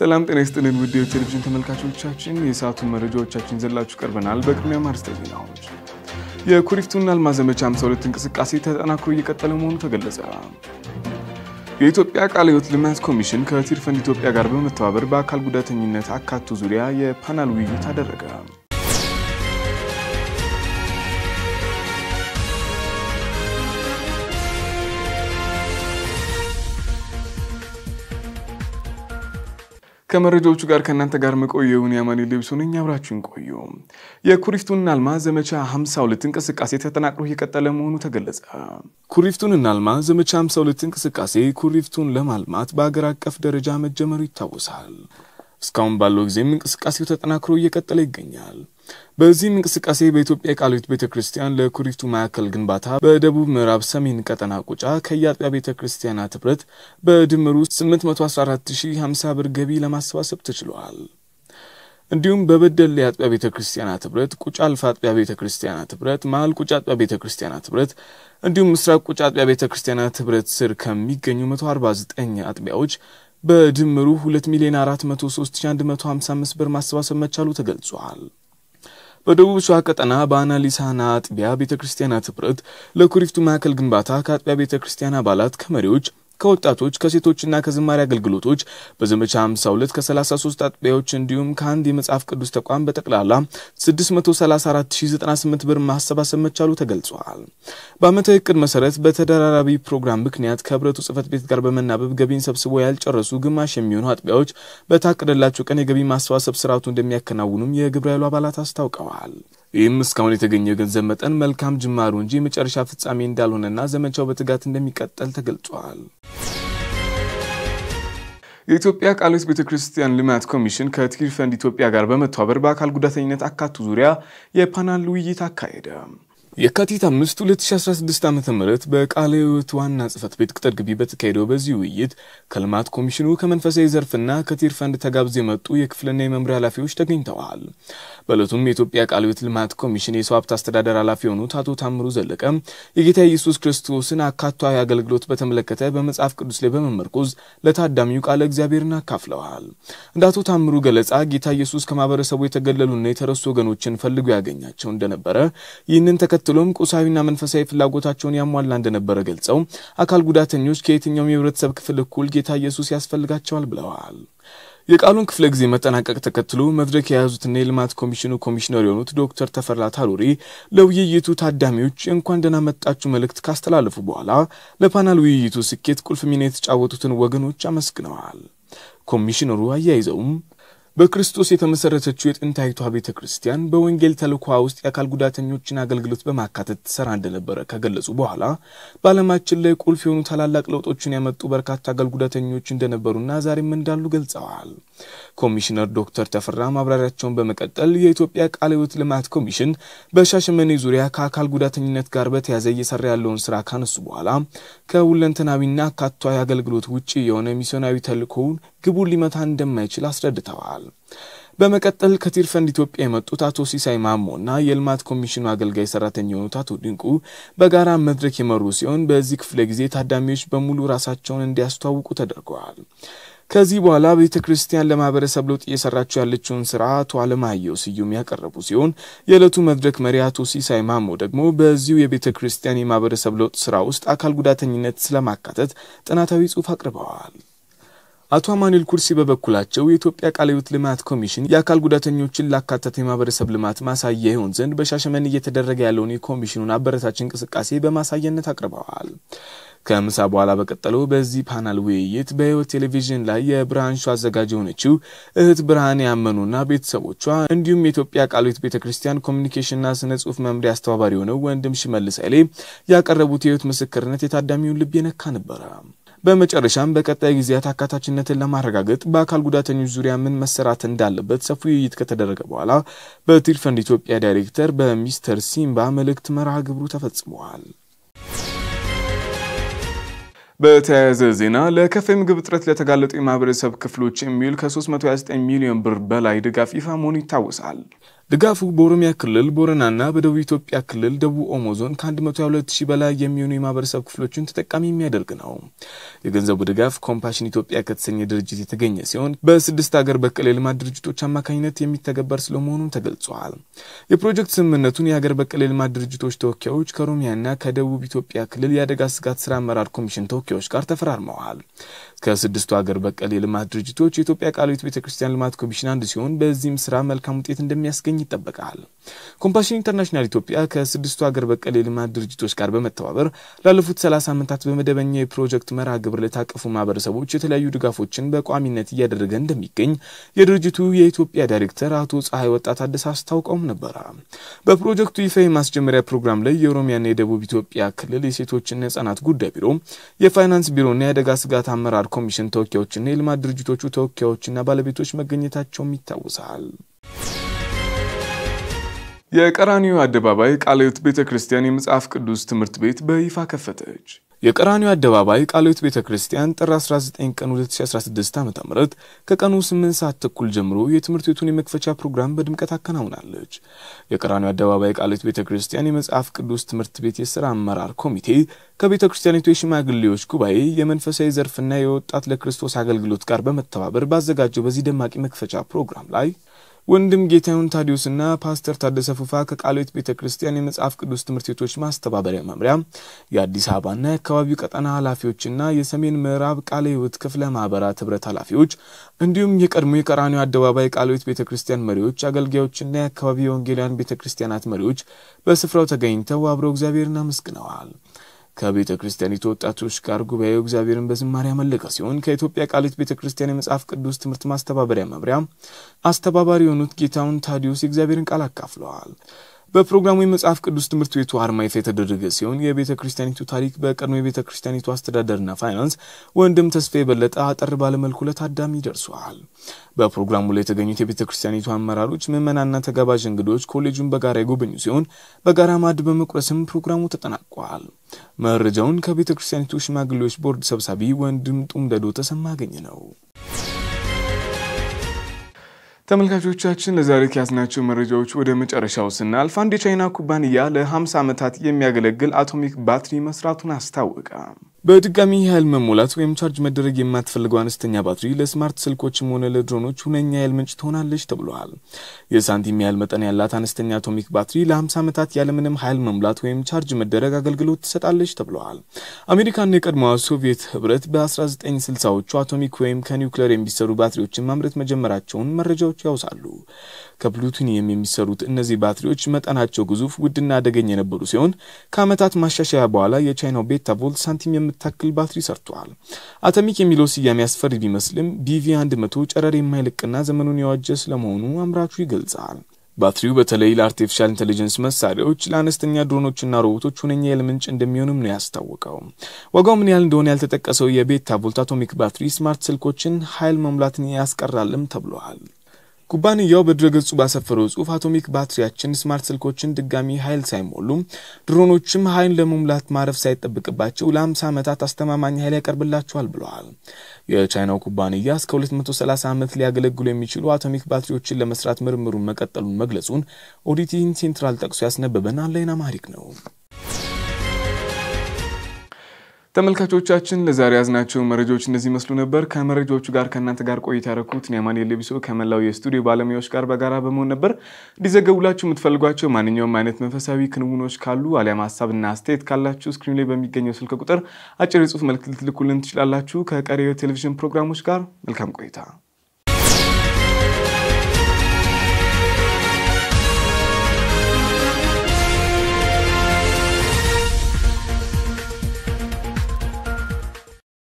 ሰላም ጤና ይስጥልን ውድ ቴሌቪዥን ተመልካቾቻችን፣ የሰዓቱን መረጃዎቻችን ዘላችሁ ቀርበናል። በቅድሚያ አርዕስተ ዜናዎች። የኩሪፍቱና አልማ ዘመቻ 52 እንቅስቃሴ ተጠናክሮ እየቀጠለ መሆኑ ተገለጸ። የኢትዮጵያ ቃለ ሕይወት ልማት ኮሚሽን ከቲርፈንድ ኢትዮጵያ ጋር በመተባበር በአካል ጉዳተኝነት አካቶ ዙሪያ የፓናል ውይይት አደረገ። ከመረጃዎቹ ጋር ከእናንተ ጋር መቆየውን ያማኒ ልብሱ ነኝ። አብራችሁን ቆዩ። የኩሪፍቱን አልማ ዘመቻ 52 እንቅስቃሴ ተጠናቅሮ እየቀጠለ መሆኑ ተገለጸ። ኩሪፍቱን እናልማ ዘመቻ 52 እንቅስቃሴ ኩሪፍቱን ለማልማት በአገር አቀፍ ደረጃ መጀመሩ ይታወሳል። እስካሁን ባለው ጊዜም እንቅስቃሴው ተጠናክሮ እየቀጠለ ይገኛል። በዚህም እንቅስቃሴ በኢትዮጵያ የቃልዮት ቤተ ክርስቲያን ለኩሪፍቱ ማዕከል ግንባታ በደቡብ ምዕራብ ሰሜን ቀጠና ቁጫ ከየአጥቢያ ቤተ ክርስቲያናት ኅብረት በድምሩ 814050 ብር ገቢ ለማሰባሰብ ተችሏል። እንዲሁም በበደሌ አጥቢያ ቤተ ክርስቲያናት ኅብረት፣ ቁጫ አልፋ አጥቢያ ቤተ ክርስቲያናት ኅብረት፣ መሀል ቁጫ አጥቢያ ቤተ ክርስቲያናት ኅብረት እንዲሁም ምስራቅ ቁጫ አጥቢያ ቤተ ክርስቲያናት ኅብረት ስር ከሚገኙ 149 አጥቢያዎች በድምሩ 2 ሚሊዮን ብር ማሰባሰብ መቻሉ ተገልጿል። በደቡብ ሸዋ ቀጠና በአናሊሳና አጥቢያ ቤተ ክርስቲያናት ህብረት ለኩሪፍቱ ማዕከል ግንባታ ከአጥቢያ ቤተ ክርስቲያን አባላት ከመሪዎች ከወጣቶች ከሴቶችና ከዝማሪ አገልግሎቶች በዘመቻ 52 ከ33 አጥቢያዎች እንዲሁም ከአንድ የመጽሐፍ ቅዱስ ተቋም በጠቅላላ 634098 ብር ማሰባሰብ መቻሉ ተገልጿል። በአመታዊ እቅድ መሰረት በተደራራቢ ፕሮግራም ምክንያት ከህብረቱ ጽህፈት ቤት ጋር በመናበብ ገቢን ሰብስቦ ያልጨረሱ ግማሽ የሚሆኑ አጥቢያዎች በታቀደላቸው ቀን የገቢ ማሰባሰብ ስርዓቱ እንደሚያከናውኑም የግብረ ኃይሉ አባላት አስታውቀዋል። ይህም እስካሁን የተገኘው የገንዘብ መጠን መልካም ጅማሩ እንጂ የመጨረሻ ፍጻሜ እንዳልሆነና ዘመቻው በትጋት እንደሚቀጠል ተገልጿል። የኢትዮጵያ ቃለ ሕይወት ቤተ ክርስቲያን ልማት ኮሚሽን ከትሂር ኢትዮጵያ ጋር በመተባበር በአካል ጉዳተኝነት አካቱ ዙሪያ የፓናል ውይይት አካሄደ። የካቲት 5 2016 ዓ ም በቃለ ሕይወት ዋና ጽህፈት ቤት ቅጥር ግቢ በተካሄደው በዚህ ውይይት ከልማት ኮሚሽኑ ከመንፈሳዊ ዘርፍና ከቲር ፈንድ ተጋብዘው የመጡ የክፍልና የመምሪያ ኃላፊዎች ተገኝተዋል። በእለቱም የኢትዮጵያ ቃለ ሕይወት ልማት ኮሚሽን የሰው ሀብት አስተዳደር ኃላፊ የሆኑት አቶ ታምሩ ዘለቀ የጌታ ኢየሱስ ክርስቶስን አካቷዊ አገልግሎት በተመለከተ በመጽሐፍ ቅዱስ ላይ በመመርኮዝ ለታዳሚው ቃለ እግዚአብሔርን አካፍለዋል። እንደ አቶ ታምሩ ገለጻ ጌታ ኢየሱስ ከማህበረሰቡ የተገለሉና የተረሱ ወገኖችን ፈልጎ ያገኛቸው እንደነበረ ይህንን ተከትሎ አስከትሎም ቁሳዊና መንፈሳዊ ፍላጎታቸውን ያሟላ እንደነበረ ገልጸው አካል ጉዳተኞች ከየትኛውም የህብረተሰብ ክፍል እኩል ጌታ ኢየሱስ ያስፈልጋቸዋል ብለዋል። የቃሉን ክፍለ ጊዜ መጠናቀቅ ተከትሎ መድረክ የያዙትና የልማት ኮሚሽኑ ኮሚሽነር የሆኑት ዶክተር ተፈራ ታሩሪ ለውይይቱ ታዳሚዎች እንኳን ደህና መጣችሁ መልእክት ካስተላለፉ በኋላ ለፓናል ውይይቱ ስኬት ቁልፍ ሚና የተጫወቱትን ወገኖች አመስግነዋል። ኮሚሽነሩ አያይዘውም በክርስቶስ የተመሰረተችው የጥንታዊቷ ቤተ ክርስቲያን በወንጌል ተልኳ ውስጥ የአካል ጉዳተኞችን አገልግሎት በማካተት ትሰራ እንደነበረ ከገለጹ በኋላ በዓለማችን ላይ ቁልፍ የሆኑ ታላላቅ ለውጦችን ያመጡ በርካታ አካል ጉዳተኞች እንደነበሩና ዛሬም እንዳሉ ገልጸዋል። ኮሚሽነር ዶክተር ተፈራ ማብራሪያቸውን በመቀጠል የኢትዮጵያ ቃለ ሕይወት ልማት ኮሚሽን በሻሸመኔ ዙሪያ ከአካል ጉዳተኝነት ጋር በተያዘ እየሰራ ያለውን ስራ ካነሱ በኋላ ከሁለንተናዊና አካቷ አገልግሎት ውጭ የሆነ ሚስዮናዊ ተልእኮውን ግቡን ሊመታ እንደማይችል አስረድተዋል። በመቀጠል ከቲርፈንድ ኢትዮጵያ የመጡት አቶ ሲሳይ ማሞ እና የልማት ኮሚሽኑ አገልጋይ ሰራተኛ የሆኑት አቶ ድንቁ በጋራ መድረክ የመሩ ሲሆን በዚህ ክፍለ ጊዜ ታዳሚዎች በሙሉ ራሳቸውን እንዲያስተዋውቁ ተደርገዋል። ከዚህ በኋላ ቤተ ክርስቲያን ለማህበረሰብ ለውጥ እየሰራችው ያለችውን ስራ አቶ አለማየሁ ስዩም ያቀረቡ ሲሆን የዕለቱ መድረክ መሪ አቶ ሲሳይ ማሞ ደግሞ በዚሁ የቤተ ክርስቲያን የማህበረሰብ ለውጥ ስራ ውስጥ አካል ጉዳተኝነት ስለማካተት ጥናታዊ ጽሑፍ አቅርበዋል። አቶ አማኑኤል ኩርሲ በበኩላቸው የኢትዮጵያ ቃለ ሕይወት ልማት ኮሚሽን የአካል ጉዳተኞችን ላካተተ የማህበረሰብ ልማት ማሳያ ይሆን ዘንድ በሻሸመን እየተደረገ ያለውን የኮሚሽኑን አበረታች እንቅስቃሴ በማሳያነት አቅርበዋል። ከምሳ በኋላ በቀጠለው በዚህ ፓናል ውይይት በህይወት ቴሌቪዥን ላይ የብርሃን ሾ አዘጋጅ የሆነችው እህት ብርሃን ያመኑና ቤተሰቦቿ እንዲሁም የኢትዮጵያ ቃለ ሕይወት ቤተ ክርስቲያን ኮሚኒኬሽንና ስነ ጽሁፍ መምሪያ አስተባባሪ የሆነው ወንድም ሽመልስ ኃይሌ ያቀረቡት የህይወት ምስክርነት የታዳሚውን ልብ የነካ ነበረ። በመጨረሻም በቀጣይ ጊዜያት አካታችነትን ለማረጋገጥ በአካል ጉዳተኞች ዙሪያ ምን መሰራት እንዳለበት ሰፊ ውይይት ከተደረገ በኋላ በቲር ኢትዮጵያ ዳይሬክተር በሚስተር ሲምባ መልእክት መርሃ ግብሩ ተፈጽመዋል። በተያያዘ ዜና ለከፋ የምግብ እጥረት ለተጋለጡ የማህበረሰብ ክፍሎች የሚውል ከ329 ሚሊዮን ብር በላይ ድጋፍ ይፋ መሆኑ ይታወሳል። ድጋፉ በኦሮሚያ ክልል ቦረናና በደቡብ ኢትዮጵያ ክልል ደቡብ ኦሞ ዞን ከ122 ሺህ በላይ የሚሆኑ የማህበረሰብ ክፍሎችን ተጠቃሚ የሚያደርግ ነው። የገንዘቡ ድጋፍ ኮምፓሽን ኢትዮጵያ ከተሰኘ ድርጅት የተገኘ ሲሆን በስድስት ሀገር በቀል የልማት ድርጅቶች አማካኝነት የሚተገበር ስለመሆኑም ተገልጿል። የፕሮጀክት ስምምነቱን የሀገር በቀል የልማት ድርጅቶች ተወካዮች ከኦሮሚያና ከደቡብ ኢትዮጵያ ክልል የአደጋ ስጋት ስራ አመራር ኮሚሽን ተወካዮች ጋር ተፈራርመዋል። ከስድስቱ ሀገር በቀል የልማት ድርጅቶች የኢትዮጵያ ቃልዮት ቤተክርስቲያን ልማት ኮሚሽን አንዱ ሲሆን በዚህም ስራ መልካም ውጤት እንደሚያስገኝ ይጠበቃል። ኮምፓሽን ኢንተርናሽናል ኢትዮጵያ ከስድስቱ ሀገር በቀል የልማት ድርጅቶች ጋር በመተባበር ላለፉት ሰላሳ ዓመታት በመደበኛ የፕሮጀክት መርሃ ግብር ለታቀፉ ማህበረሰቦች የተለያዩ ድጋፎችን በቋሚነት እያደረገ እንደሚገኝ የድርጅቱ የኢትዮጵያ ዳይሬክተር አቶ ፀሐይ ወጣት አደስ አስታውቀውም ነበረ። በፕሮጀክቱ ይፋ የማስጀመሪያ ፕሮግራም ላይ የኦሮሚያና የደቡብ ኢትዮጵያ ክልል የሴቶችና ህጻናት ጉዳይ ቢሮ፣ የፋይናንስ ቢሮና የአደጋ ስጋት አመራር ኮሚሽን ተወካዮችና የልማት ድርጅቶቹ ተወካዮችና ባለቤቶች መገኘታቸውም ይታወሳል። የቀራኒዮ አደባባይ ቃለ ሕይወት ቤተ ክርስቲያን የመጽሐፍ ቅዱስ ትምህርት ቤት በይፋ ከፈተች። የቀራኒዮ አደባባይ ቃለ ሕይወት ቤተ ክርስቲያን ጥር 19 ቀን 2016 ዓ ም ከቀኑ 8 ሰዓት ተኩል ጀምሮ የትምህርት ቤቱን የመክፈቻ ፕሮግራም በድምቀት አከናውናለች። የቀራኒዮ አደባባይ ቃለ ሕይወት ቤተ ክርስቲያን የመጽሐፍ ቅዱስ ትምህርት ቤት የሥራ አመራር ኮሚቴ ከቤተ ክርስቲያኒቱ የሽማግሌዎች ጉባኤ የመንፈሳዊ ዘርፍና የወጣት ለክርስቶስ አገልግሎት ጋር በመተባበር ባዘጋጀው በዚህ ደማቂ መክፈቻ ፕሮግራም ላይ ወንድም ጌታዩን ታዲዮስና ፓስተር ታደሰ ፉፋ ከቃልዮት ቤተ ክርስቲያን የመጽሐፍ ቅዱስ ትምህርት ቤቶች ማስተባበሪያ መምሪያ የአዲስ አበባና የአካባቢው ቀጠና ኃላፊዎችና የሰሜን ምዕራብ ቃለ ሕይወት ክፍለ ማህበራት ህብረት ኃላፊዎች እንዲሁም የቀድሞ የቀራኒው አደባባይ ቃልዮት ቤተ ክርስቲያን መሪዎች፣ አገልጋዮችና የአካባቢ የወንጌላውያን ቤተ ክርስቲያናት መሪዎች በስፍራው ተገኝተው አብረው እግዚአብሔርን አመስግነዋል። ከቤተ ክርስቲያኒቱ ወጣቶች ጋር ጉባኤው እግዚአብሔርን በዝማሬ ያመለቀ ሲሆን ከኢትዮጵያ ቃሊት ቤተ ክርስቲያን የመጽሐፍ ቅዱስ ትምህርት ማስተባበሪያ መምሪያ አስተባባሪ የሆኑት ጌታውን ታዲዮስ የእግዚአብሔርን ቃል አካፍለዋል። በፕሮግራሙ የመጽሐፍ ቅዱስ ትምህርት ቤቱ አርማ ይፋ የተደረገ ሲሆን የቤተ ክርስቲያኒቱ ታሪክ በቀድሞ የቤተ ክርስቲያኒቱ አስተዳደርና ፋይናንስ ወንድም ተስፋ የበለጠ አጠር ባለመልኩ ለታዳሚ ደርሷል። በፕሮግራሙ ላይ የተገኙት የቤተ ክርስቲያኒቱ አመራሮች፣ ምዕመናና ተጋባዥ እንግዶች ኮሌጁን በጋራ የጎበኙ ሲሆን በጋራ ማዕድ በመቁረስም ፕሮግራሙ ተጠናቋል። መረጃውን ከቤተ ክርስቲያኒቱ ሽማግሌዎች ቦርድ ሰብሳቢ ወንድም ጡምደዶ ተሰማ አገኝ ነው። ተመልካቾቻችን ለዛሬ ከያዝናቸው መረጃዎች ወደ መጨረሻው ስናልፍ አንድ የቻይና ኩባንያ ለ50 ዓመታት የሚያገለግል አቶሚክ ባትሪ መስራቱን አስታወቀ። በድጋሚ የኃይል መሞላት ወይም ቻርጅ መደረግ የማትፈልገው አነስተኛ ባትሪ ለስማርት ስልኮችም ሆነ ለድሮኖች ሁነኛ የኃይል ምንጭ ትሆናለች ተብሏል። የሳንቲም ያህል መጠን ያላት አነስተኛ አቶሚክ ባትሪ ለ50 ዓመታት ያለምንም ኃይል መሙላት ወይም ቻርጅ መደረግ አገልግሎት ትሰጣለች ተብለዋል። አሜሪካና የቀድሞዋ ሶቪየት ህብረት በ1960ዎቹ አቶሚክ ወይም ከኒውክሌር የሚሰሩ ባትሪዎችን ማምረት መጀመራቸውን መረጃዎች ያውሳሉ። ከፕሉቶኒየም የሚሰሩት እነዚህ ባትሪዎች መጠናቸው ግዙፍ፣ ውድና አደገኝ የነበሩ ሲሆን ከዓመታት ማሻሻያ በኋላ የቻይናው ቤታ ቮልት ሳንቲም የምታክል ባትሪ ሰርቷል። አተሚክ የሚለው ስያሜ አስፈሪ ቢመስልም ቢቪ 100 ጨረር የማይለቅና ዘመኑን የዋጀ ስለመሆኑ አምራቹ ይገልጻል። ባትሪው በተለይ ለአርቲፊሻል ኢንቴሊጀንስ መሳሪያዎች፣ ለአነስተኛ ድሮኖችና ሮቦቶች ሁነኛ የኃይል ምንጭ እንደሚሆንም ነው ያስታወቀው። ዋጋው ምን ያህል እንደሆነ ያልተጠቀሰው የቤታ ቮልት አቶሚክ ባትሪ ስማርት ስልኮችን ኃይል መሙላትን ያስቀራልም ተብሏል። ኩባንያው በድረገጹ ባሰፈረው ጽሁፍ አቶሚክ ባትሪያችን ስማርት ስልኮችን ድጋሚ ኃይል ሳይሞሉ ድሮኖችም ኃይል ለመሙላት ማረፍ ሳይጠብቅባቸው ለ50 ዓመታት አስተማማኝ ኃይል ያቀርብላቸዋል ብለዋል። የቻይናው ኩባንያ እስከ 230 ዓመት ሊያገለግሉ የሚችሉ አቶሚክ ባትሪዎችን ለመስራት ምርምሩን መቀጠሉን መግለጹን ኦዲቲን ሴንትራል ጠቅሶ ያስነበበን አለይን አማሪክ ነው። ተመልካቾቻችን ለዛሬ ያዝናቸው መረጃዎች እነዚህ ይመስሉ ነበር። ከመረጃዎቹ ጋር ከእናንተ ጋር ቆይታ ያደረኩት ኒያማን የለቢሶ ከመላው የስቱዲዮ ባለሙያዎች ጋር በጋራ በመሆን ነበር። እንዲዘገቡላችሁ የምትፈልጓቸው ማንኛውም አይነት መንፈሳዊ ክንውኖች ካሉ አሊያም ሀሳብና አስተያየት ካላችሁ ስክሪኑ ላይ በሚገኘው ስልክ ቁጥር አጭር የጽሁፍ መልክት ልትልኩልን ትችላላችሁ። ከቀሪ የቴሌቪዥን ፕሮግራሞች ጋር መልካም ቆይታ